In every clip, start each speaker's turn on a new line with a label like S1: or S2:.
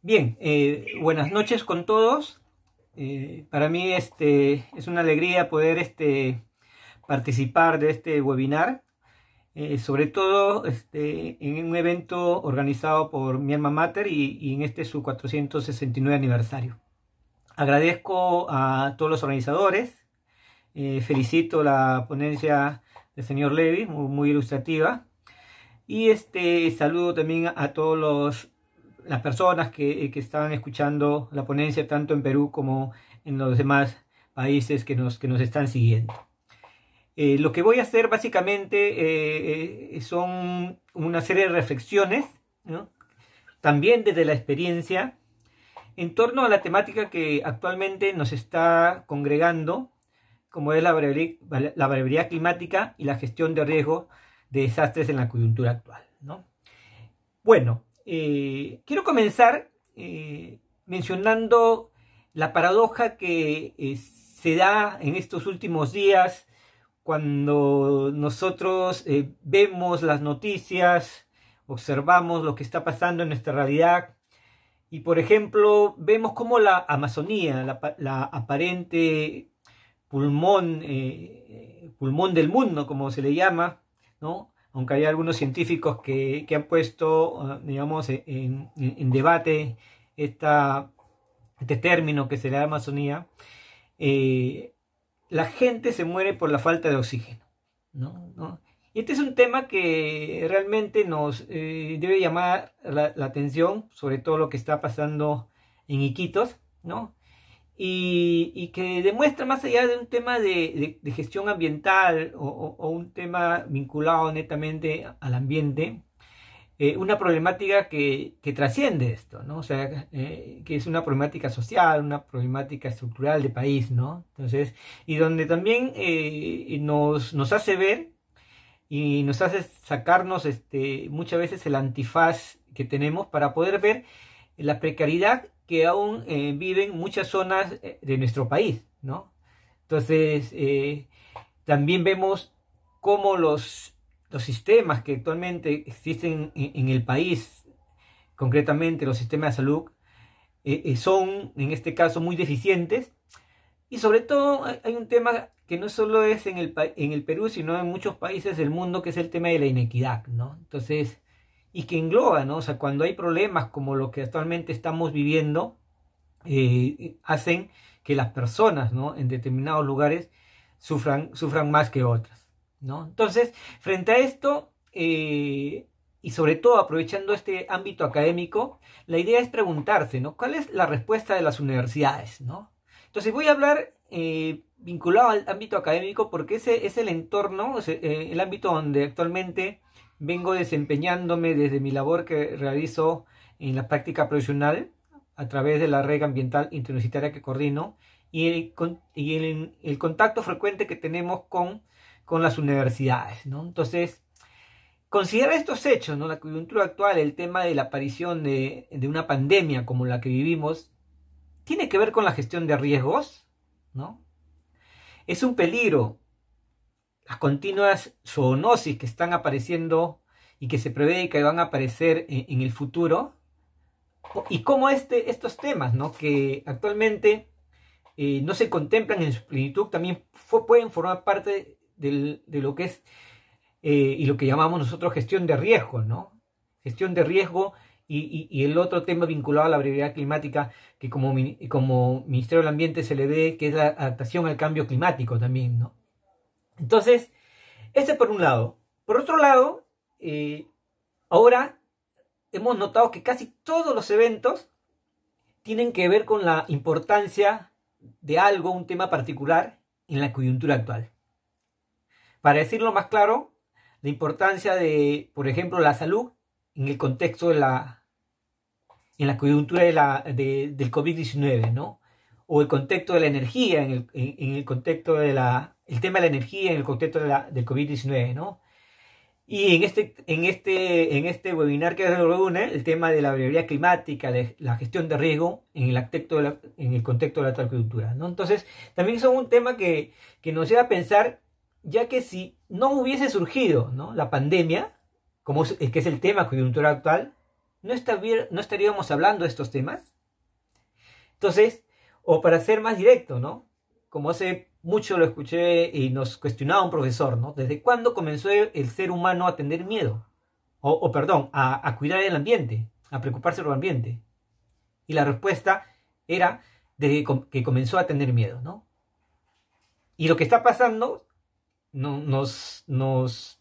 S1: Bien, eh, buenas noches con todos. Eh, para mí este, es una alegría poder este, participar de este webinar, eh, sobre todo este, en un evento organizado por mi alma mater y, en este su 469 aniversario. Agradezco a todos los organizadores, felicito la ponencia del señor Levy, muy, muy ilustrativa, y este saludo también a todos los las personas que, eh, que están escuchando la ponencia tanto en Perú como en los demás países que nos, están siguiendo. Eh, lo que voy a hacer básicamente eh, son una serie de reflexiones, también desde la experiencia, en torno a la temática que actualmente nos está congregando, como es la variabilidad, climática y la gestión de riesgo de desastres en la coyuntura actual. Bueno, eh, quiero comenzar eh, mencionando la paradoja que eh, se da en estos últimos días cuando nosotros vemos las noticias, observamos lo que está pasando en nuestra realidad y, por ejemplo, vemos como la Amazonía, la, aparente pulmón, pulmón del mundo, como se le llama, ¿no? aunque hay algunos científicos que, han puesto, eh, digamos, en, debate este término que se le da Amazonía, eh, la gente se muere por la falta de oxígeno. ¿no? Y este es un tema que realmente nos eh, debe llamar la, atención, sobre todo lo que está pasando en Iquitos, ¿no? y, que demuestra más allá de un tema de, gestión ambiental o, un tema vinculado netamente al ambiente, eh, una problemática que, trasciende esto, ¿no? O sea, eh, que es una problemática social, una problemática estructural de país, ¿no? Entonces, y donde también eh, nos, nos hace ver y nos hace sacarnos este, muchas veces el antifaz que tenemos para poder ver la precariedad que aún eh, viven muchas zonas eh, de nuestro país, ¿no? Entonces, eh, también vemos cómo los, los sistemas que actualmente existen en, el país, concretamente los sistemas de salud, son en este caso muy deficientes. Y sobre todo hay un tema que no solo es en el, en el Perú, sino en muchos países del mundo, que es el tema de la inequidad, ¿no? Entonces, y que engloba, ¿no? O sea, cuando hay problemas como los que actualmente estamos viviendo, eh, hacen que las personas, ¿no? En determinados lugares sufran, sufran más que otras, ¿no? Entonces, frente a esto, eh, y sobre todo aprovechando este ámbito académico, la idea es preguntarse, ¿Cuál es la respuesta de las universidades, ¿no? Entonces, voy a hablar... Eh, vinculado al ámbito académico porque ese es el entorno, el ámbito donde actualmente vengo desempeñándome desde mi labor que realizo en la práctica profesional a través de la red ambiental interuniversitaria que coordino y el, contacto frecuente que tenemos con, con las universidades. ¿no? Entonces, considerar estos hechos, ¿no? la coyuntura actual, el tema de la aparición de, de una pandemia como la que vivimos, tiene que ver con la gestión de riesgos, ¿no? Es un peligro las continuas zoonosis que están apareciendo y que se prevé que van a aparecer en, el futuro, y cómo este, estos temas que actualmente eh, no se contemplan en su plenitud también pueden formar parte de lo que es eh, y lo que llamamos nosotros gestión de riesgo, ¿no? Gestión de riesgo y, el otro tema vinculado a la brevedad climática que como, como Ministerio del Ambiente se le ve que es la adaptación al cambio climático también, ¿no? Entonces, ese por un lado. Por otro lado, eh, ahora hemos notado que casi todos los eventos tienen que ver con la importancia de algo, un tema particular, en la coyuntura actual. Para decirlo más claro, la importancia de, por ejemplo, la salud en el contexto de la, en la coyuntura del COVID-19, ¿no? O el contexto de la energía en el contexto de la el tema de la energía en el contexto del COVID-19, ¿no? Y en este, en, este, en este webinar que reúne el tema de la variabilidad climática, de, la gestión de riesgo en el, de la, en el contexto de la agricultura. ¿no? Entonces, también son un tema que, que, nos lleva a pensar, ya que si no hubiese surgido ¿no? la pandemia, como es, que es el tema coyuntural actual, no, está, no estaríamos hablando de estos temas. Entonces, o para ser más directo, ¿no? como hace mucho lo escuché y nos cuestionaba un profesor, ¿no? ¿Desde cuándo comenzó el ser humano a tener miedo? O, perdón, a, cuidar el ambiente, a preocuparse por el ambiente. Y la respuesta era desde que comenzó a tener miedo, ¿no? Y lo que está pasando nos, nos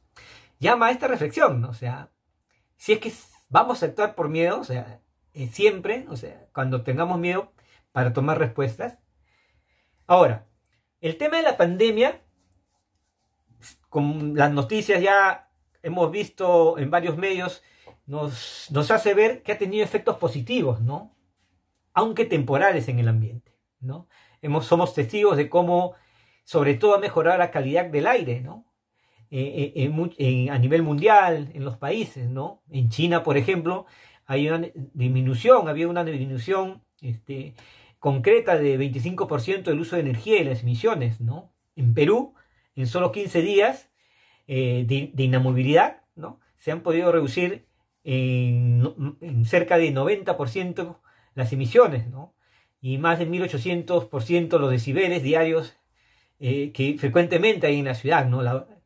S1: llama a esta reflexión, ¿no? O sea, si es que vamos a actuar por miedo, o sea, eh, siempre, o sea, cuando tengamos miedo para tomar respuestas, Ahora, el tema de la pandemia, con las noticias ya hemos visto en varios medios, nos, hace ver que ha tenido efectos positivos, ¿no? Aunque temporales en el ambiente, ¿no? Hemos, somos testigos de cómo, sobre todo, ha mejorado la calidad del aire, ¿no? Eh, eh, eh, a nivel mundial, en los países, ¿no? En China, por ejemplo, hay una disminución, había una disminución este, concreta de 25% del uso de energía y las emisiones, ¿no? En Perú, en solo 15 días eh, de, inamovilidad, ¿no? Se han podido reducir en, cerca de 90% las emisiones, ¿no? Y más de 1800% los decibeles diarios eh, que frecuentemente hay en la ciudad, ¿no?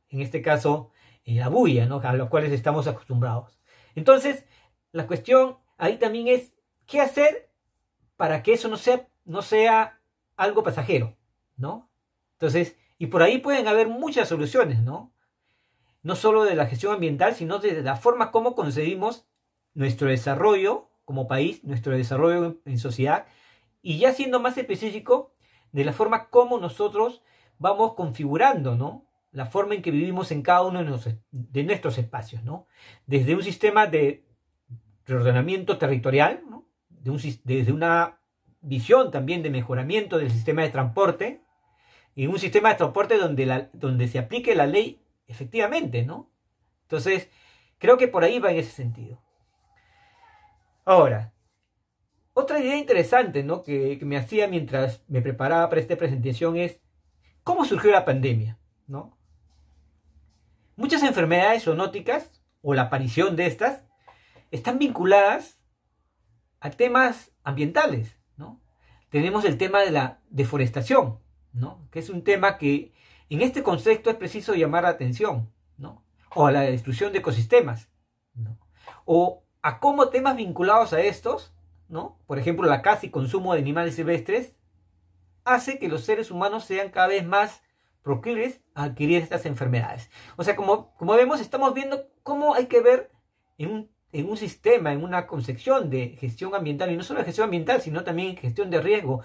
S1: en este caso, eh, la bulla, ¿no? A los cuales estamos acostumbrados. Entonces, la cuestión ahí también es qué hacer para que eso no sea, no sea algo pasajero, ¿no? Entonces, y por ahí pueden haber muchas soluciones, ¿no? No solo de la gestión ambiental, sino desde la forma como concebimos nuestro desarrollo como país, nuestro desarrollo en sociedad, y ya siendo más específico, de la forma como nosotros vamos configurando, ¿no? La forma en que vivimos en cada uno de nuestros espacios, ¿no? Desde un sistema de reordenamiento territorial, ¿no? de desde una visión también de mejoramiento del sistema de transporte, y un sistema de transporte donde, la, donde se aplique la ley efectivamente, ¿no? Entonces, creo que por ahí va en ese sentido. Ahora, otra idea interesante que, que, me hacía mientras me preparaba para esta presentación es cómo surgió la pandemia. ¿no? Muchas enfermedades zoonóticas o la aparición de estas están vinculadas a temas ambientales, ¿no? Tenemos el tema de la deforestación, ¿no? Que es un tema que en este contexto es preciso llamar la atención, O a la destrucción de ecosistemas, O a cómo temas vinculados a estos, ¿no? Por ejemplo, la caza y consumo de animales silvestres hace que los seres humanos sean cada vez más proclives a adquirir estas enfermedades. O sea, como, como vemos, estamos viendo cómo hay que ver en un en un sistema, en una concepción de gestión ambiental, y no solo de gestión ambiental, sino también gestión de riesgo,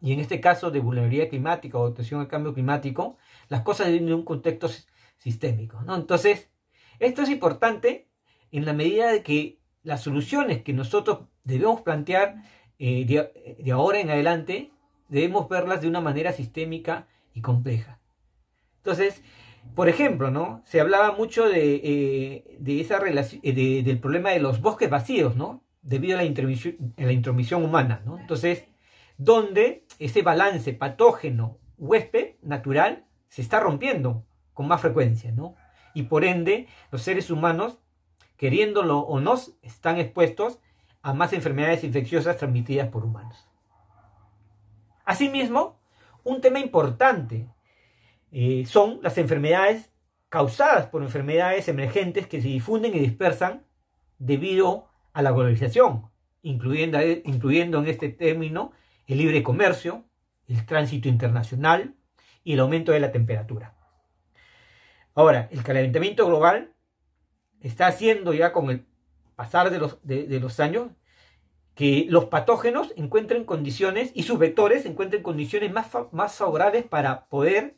S1: y en este caso de vulnerabilidad climática o atención al cambio climático, las cosas vienen de un contexto sistémico. ¿no? Entonces, esto es importante en la medida de que las soluciones que nosotros debemos plantear eh, de ahora en adelante, debemos verlas de una manera sistémica y compleja. Entonces, por ejemplo, Se hablaba mucho de, eh, esa relación, eh, del problema de los bosques vacíos, ¿no? Debido a la intromisión, la intromisión humana, ¿no? Entonces, donde ese balance patógeno huésped natural se está rompiendo con más frecuencia, ¿no? Y por ende, los seres humanos, queriéndolo o no, están expuestos a más enfermedades infecciosas transmitidas por humanos. Asimismo, un tema importante eh, son las enfermedades causadas por enfermedades emergentes que se difunden y dispersan debido a la globalización, incluyendo, incluyendo en este término el libre comercio, el tránsito internacional y el aumento de la temperatura. Ahora, el calentamiento global está haciendo ya con el pasar de los, los años que los patógenos encuentren condiciones y sus vectores encuentren condiciones más, más favorables para poder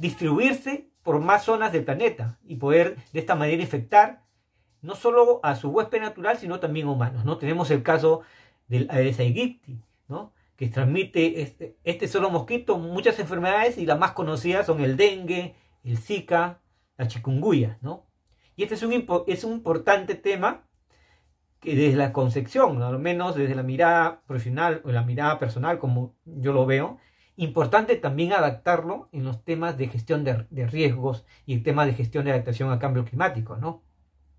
S1: distribuirse por más zonas del planeta y poder de esta manera infectar no solo a su huésped natural, sino también a humanos. ¿no? Tenemos el caso del Aedes aegypti, que transmite este, este, solo mosquito muchas enfermedades y las más conocidas son el dengue, el zika, la chikungunya. Y este es un, es un importante tema que desde la concepción, al menos desde la mirada profesional o la mirada personal, como yo lo veo, Importante también adaptarlo en los temas de gestión de, riesgos y el tema de gestión de adaptación al cambio climático, ¿no?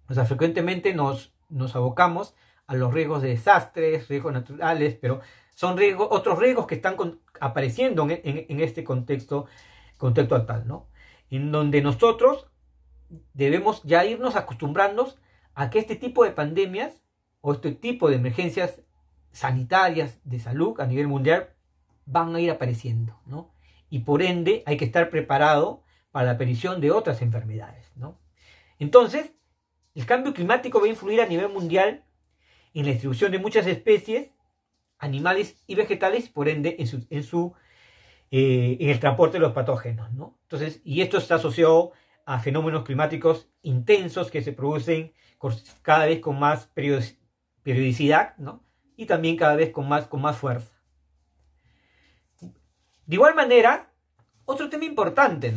S1: O sea, frecuentemente nos, nos abocamos a los riesgos de desastres, riesgos naturales, pero son riesgos, otros riesgos que están apareciendo en, este contexto, contexto actual, ¿no? En donde nosotros debemos ya irnos acostumbrando a que este tipo de pandemias o este tipo de emergencias sanitarias de salud a nivel mundial van a ir apareciendo, ¿no? Y por ende hay que estar preparado para la aparición de otras enfermedades, ¿no? Entonces, el cambio climático va a influir a nivel mundial en la distribución de muchas especies, animales y vegetales, por ende en su, en eh, el transporte de los patógenos, ¿no? Entonces, y esto está asociado a fenómenos climáticos intensos que se producen cada vez con más periodicidad, ¿no? Y también cada vez con más, con más fuerza. De igual manera, otro tema importante,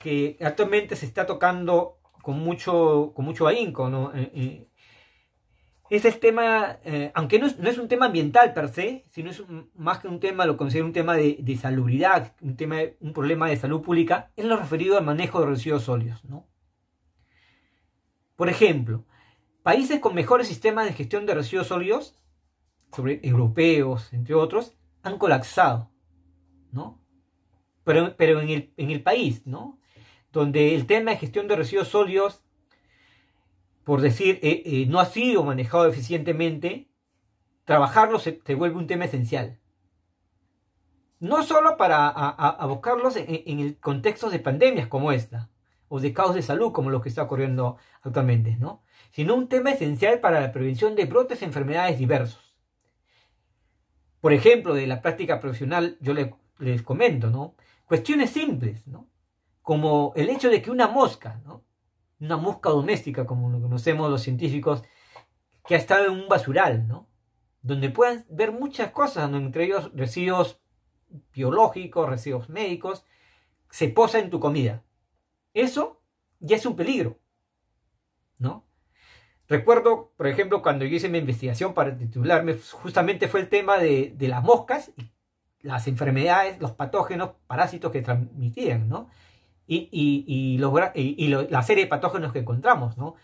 S1: Que actualmente se está tocando con mucho, con mucho ahínco, ¿no? Eh, eh, es el tema, eh, aunque no es, un tema ambiental per se, sino es más que un tema, lo considero un tema de, salubridad, un, tema, un problema de salud pública, es lo referido al manejo de residuos sólidos, Por ejemplo, países con mejores sistemas de gestión de residuos sólidos, sobre europeos, entre otros, han colapsado ¿no? Pero, en, el, país, ¿no? Donde el tema de gestión de residuos sólidos, por decir, eh, eh, no ha sido manejado eficientemente, trabajarlo se, vuelve un tema esencial. No solo para a, abocarlos en, en, el contexto de pandemias como esta, o de caos de salud como lo que está ocurriendo actualmente, ¿no? sino un tema esencial para la prevención de brotes y enfermedades diversos. Por ejemplo, de la práctica profesional, yo le les comento, ¿no? Cuestiones simples, ¿no? Como el hecho de que una mosca, ¿no? Una mosca doméstica, como lo conocemos los científicos, que ha estado en un basural, ¿no? Donde puedan ver muchas cosas, entre ellos residuos biológicos, residuos médicos, se posa en tu comida. Eso ya es un peligro, ¿no? Recuerdo, por ejemplo, cuando yo hice mi investigación para titularme, pues, justamente fue el tema de, las moscas las enfermedades, los patógenos, parásitos que transmitían, ¿no? Y, y, la serie de patógenos que encontramos, ¿no?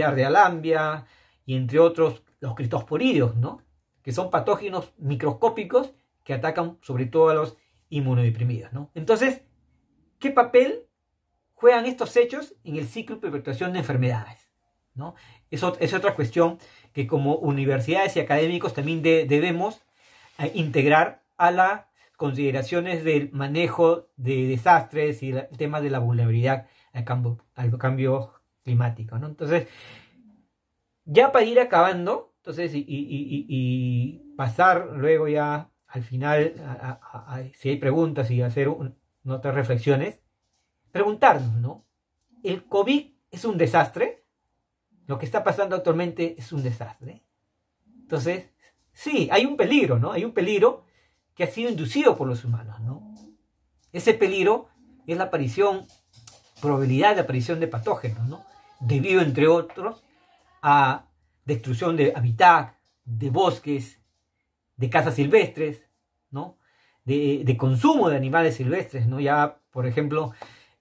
S1: alambia y entre otros los criptosporidios, ¿no? Que son patógenos microscópicos que atacan sobre todo a los inmunodeprimidos, ¿no? Entonces, ¿qué papel juegan estos hechos en el ciclo de perpetuación de enfermedades? ¿no? Eso es otra cuestión que como universidades y académicos también debemos eh, integrar a las consideraciones del manejo de desastres y el tema de la vulnerabilidad al cambio, al cambio climático. ¿no? Entonces, ya para ir acabando, entonces, y, pasar luego ya al final, si hay preguntas y hacer otras reflexiones, preguntarnos, ¿no? ¿El COVID es un desastre? Lo que está pasando actualmente es un desastre. Entonces, sí, hay un peligro, ¿no? Hay un peligro que ha sido inducido por los humanos. ¿no? Ese peligro es la aparición, probabilidad de aparición de patógenos, ¿no? debido, entre otros, a destrucción de hábitat, de bosques, de casas silvestres, ¿no? de, consumo de animales silvestres. ¿no? Ya, por ejemplo,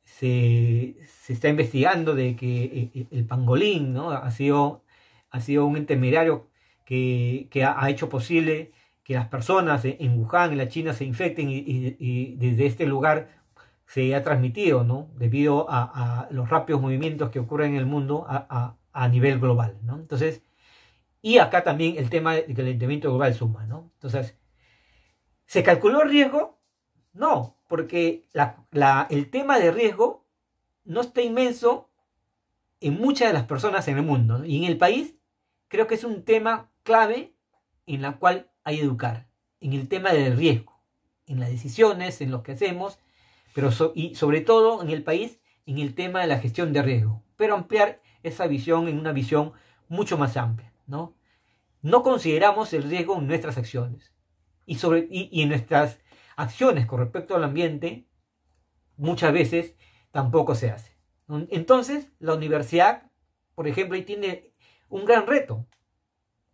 S1: se, se, está investigando de que eh, eh, el pangolín ¿no? ha, sido, ha sido un intermediario que, que ha hecho posible las personas en Wuhan, en la China, se infecten y, desde este lugar se ha transmitido, ¿no? Debido a, los rápidos movimientos que ocurren en el mundo a, nivel global, Entonces, y acá también el tema del calentamiento global suma, Entonces, ¿se calculó el riesgo? No, porque la, el tema de riesgo no está inmenso en muchas de las personas en el mundo. Y en el país creo que es un tema clave en la cual hay educar en el tema del riesgo, en las decisiones, en lo que hacemos, pero y sobre todo en el país en el tema de la gestión de riesgo, pero ampliar esa visión en una visión mucho más amplia, ¿no? No consideramos el riesgo en nuestras acciones y, sobre, y en nuestras acciones con respecto al ambiente muchas veces tampoco se hace. Entonces, la universidad, por ejemplo, ahí tiene un gran reto,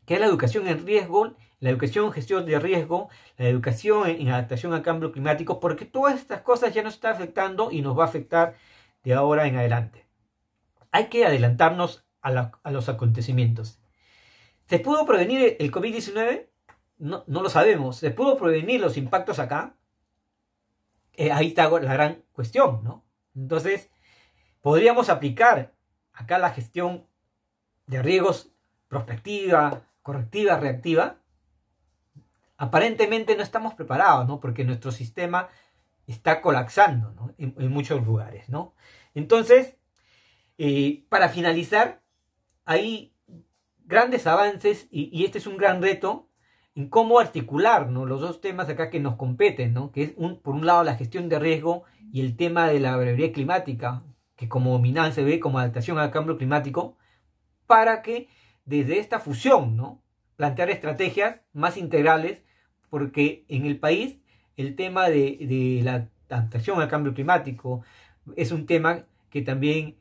S1: que es la educación en riesgo la educación, gestión de riesgo, la educación en adaptación al cambio climático, porque todas estas cosas ya nos están afectando y nos va a afectar de ahora en adelante. Hay que adelantarnos a, los acontecimientos. ¿Se pudo prevenir el COVID-19? No, lo sabemos. ¿Se pudo prevenir los impactos acá? Eh, ahí está la gran cuestión, ¿no? Entonces, podríamos aplicar acá la gestión de riesgos prospectiva, correctiva, reactiva, aparentemente no estamos preparados, Porque nuestro sistema está colapsando en, muchos lugares, Entonces, eh, para finalizar, hay grandes avances y, este es un gran reto en cómo articular los dos temas acá que nos competen, que es un, por un lado la gestión de riesgo y el tema de la brevedad climática, que como dominante se ve como adaptación al cambio climático, para que desde esta fusión, ¿no? plantear estrategias más integrales porque en el país el tema de, la adaptación al cambio climático es un tema que también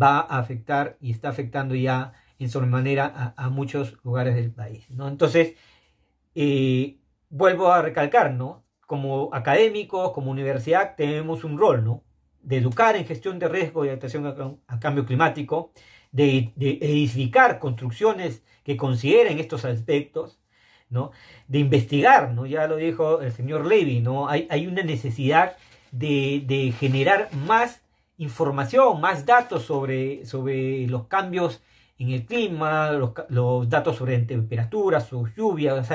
S1: va a afectar y está afectando ya en sobremanera a, a muchos lugares del país. Entonces, eh, vuelvo a recalcar, ¿no? Como académicos, como universidad, tenemos un rol, ¿no? De educar en gestión de riesgo y adaptación al cambio climático, de edificar construcciones que consideren estos aspectos, de investigar, ¿no? ya lo dijo el señor Levy, ¿no? hay, una necesidad de, generar más información, más datos sobre, los cambios en el clima, los, datos sobre temperaturas, sus lluvias, o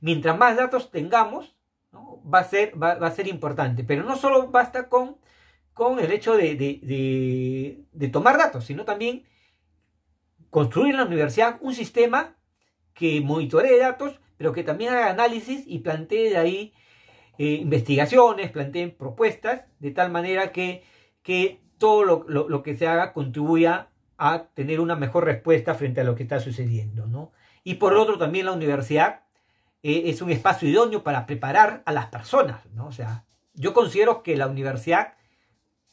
S1: mientras más datos tengamos, va, a ser, a ser importante, pero no solo basta con, el hecho de, de tomar datos, sino también construir en la universidad un sistema que monitoree datos, pero que también haga análisis y plantee de ahí eh, investigaciones, planteen propuestas, de tal manera que, que todo lo, que se haga contribuya a tener una mejor respuesta frente a lo que está sucediendo. ¿no? Y por otro, también la universidad eh, es un espacio idóneo para preparar a las personas. ¿no? O sea, yo considero que la universidad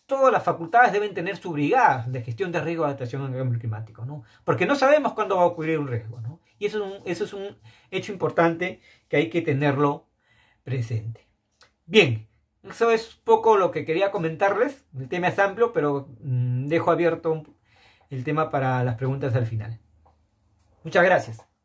S1: todas las facultades deben tener su brigada de gestión de riesgo de adaptación al cambio climático, ¿no? Porque no sabemos cuándo va a ocurrir un riesgo, ¿no? Y eso es, un, es un hecho importante que hay que tenerlo presente. Bien, eso es poco lo que quería comentarles. El tema es amplio, pero mm, dejo abierto el tema para las preguntas al final. Muchas gracias.